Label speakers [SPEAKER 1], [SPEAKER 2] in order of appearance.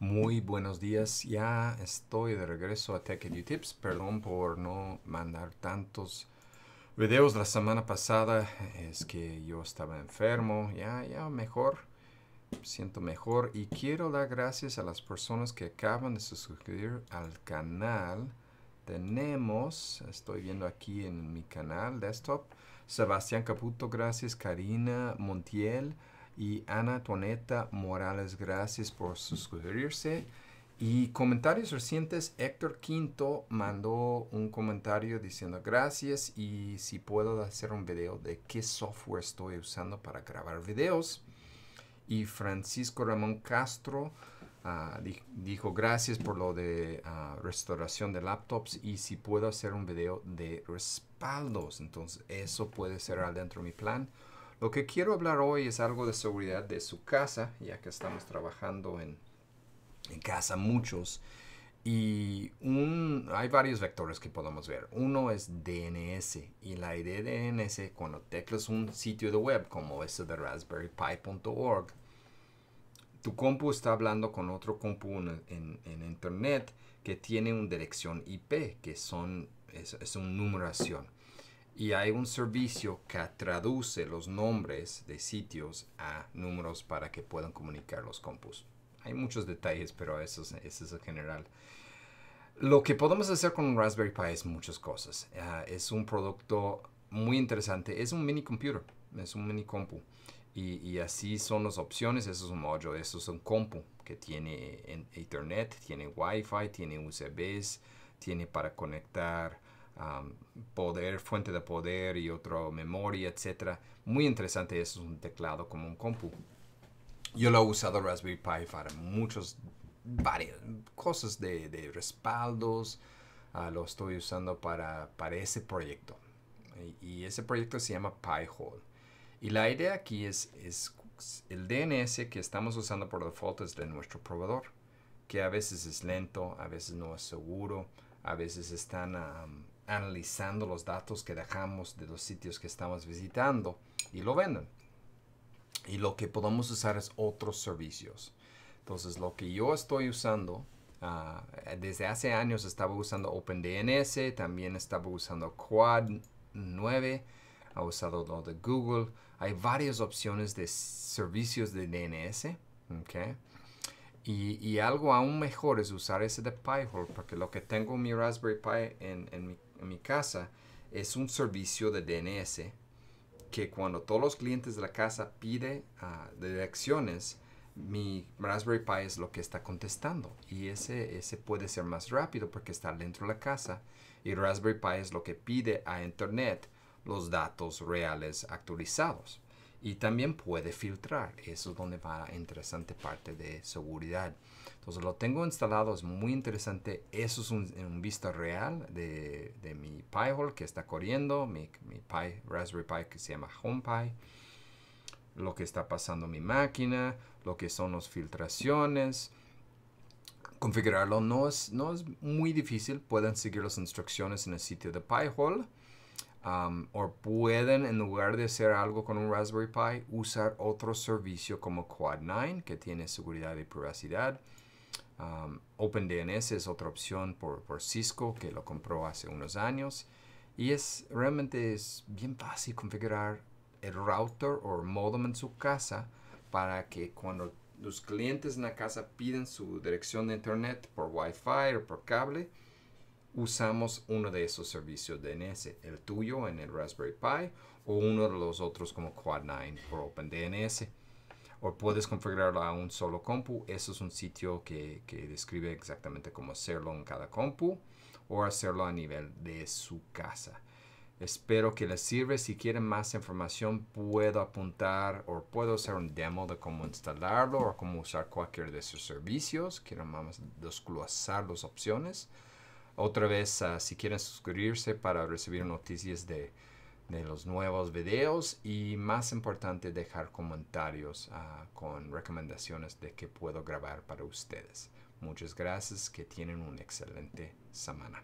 [SPEAKER 1] Muy buenos días, ya estoy de regreso a Tech Tips. Perdón por no mandar tantos videos la semana pasada, es que yo estaba enfermo, ya, ya mejor, siento mejor y quiero dar gracias a las personas que acaban de suscribir al canal. Tenemos, estoy viendo aquí en mi canal desktop, Sebastián Caputo, gracias, Karina Montiel, y Ana Toneta Morales, gracias por suscribirse. Y comentarios recientes, Héctor Quinto mandó un comentario diciendo gracias y si puedo hacer un video de qué software estoy usando para grabar videos. Y Francisco Ramón Castro ah, dijo gracias por lo de ah, restauración de laptops y si puedo hacer un video de respaldos. Entonces eso puede ser dentro de mi plan lo que quiero hablar hoy es algo de seguridad de su casa, ya que estamos trabajando en, en casa muchos. Y un, hay varios vectores que podemos ver. Uno es DNS. Y la idea de DNS, cuando teclas un sitio de web como ese de raspberrypi.org, tu compu está hablando con otro compu en, internet que tiene una dirección IP, que son, es, es una numeración y hay un servicio que traduce los nombres de sitios a números para que puedan comunicar los compus. Hay muchos detalles, pero eso es, eso general. Lo que podemos hacer con un Raspberry Pi es muchas cosas. Ah, es un producto muy interesante. Es un mini computer, es un mini compu. Y, así son las opciones. Eso es un módulo. eso es un compu que tiene internet, tiene Wi-Fi, tiene USBs, tiene para conectar poder, fuente de poder y otro memoria, etcétera Muy interesante, es un teclado como un compu. Yo lo he usado Raspberry Pi para muchos varias cosas de, de respaldos. Ah, lo estoy usando para, para ese proyecto. Y, ese proyecto se llama hole Y la idea aquí es, es el DNS que estamos usando por default es de nuestro proveedor, que a veces es lento, a veces no es seguro, a veces están analizando los datos que dejamos de los sitios que estamos visitando y lo venden. Y lo que podemos usar es otros servicios. Entonces, lo que yo estoy usando, ah, desde hace años estaba usando OpenDNS, también estaba usando Quad 9, ha usado lo de Google. Hay varias opciones de servicios de DNS. Y, algo aún mejor es usar ese de Pi-hole, porque lo que tengo en mi Raspberry Pi en, en mi en mi casa es un servicio de DNS que cuando todos los clientes de la casa piden ah, direcciones, mi Raspberry Pi es lo que está contestando. Y ese, ese puede ser más rápido porque está dentro de la casa. Y Raspberry Pi es lo que pide a Internet los datos reales actualizados y también puede filtrar. Eso es donde va la interesante parte de seguridad. Entonces lo tengo instalado, es muy interesante. Eso es un, un vista real de, de, mi Pi-hole que está corriendo, mi, mi Raspberry Pi que se llama HomePi. Lo que está pasando en mi máquina, lo que son las filtraciones. Configurarlo no es, no es muy difícil. Pueden seguir las instrucciones en el sitio de Pi-hole Um, o pueden en lugar de hacer algo con un Raspberry Pi usar otro servicio como Quad9 que tiene seguridad y privacidad. Um, OpenDNS es otra opción por, Cisco que lo compró hace unos años y es realmente es bien fácil configurar el router o modem en su casa para que cuando los clientes en la casa piden su dirección de internet por Wi-Fi o por cable, usamos uno de esos servicios DNS, el tuyo en el Raspberry Pi o uno de los otros como Quad9 por OpenDNS. O puedes configurarlo a un solo compu. Eso es un sitio que, que describe exactamente cómo hacerlo en cada compu o hacerlo a nivel de su casa. Espero que les sirva. Si quieren más información, puedo apuntar o puedo hacer un demo de cómo instalarlo o cómo usar cualquier de esos servicios. Quiero más desglosar las opciones. Otra vez, si quieren suscribirse para recibir noticias de, los nuevos videos y más importante, dejar comentarios ah, con recomendaciones de qué puedo grabar para ustedes. Muchas gracias, que tienen una excelente semana.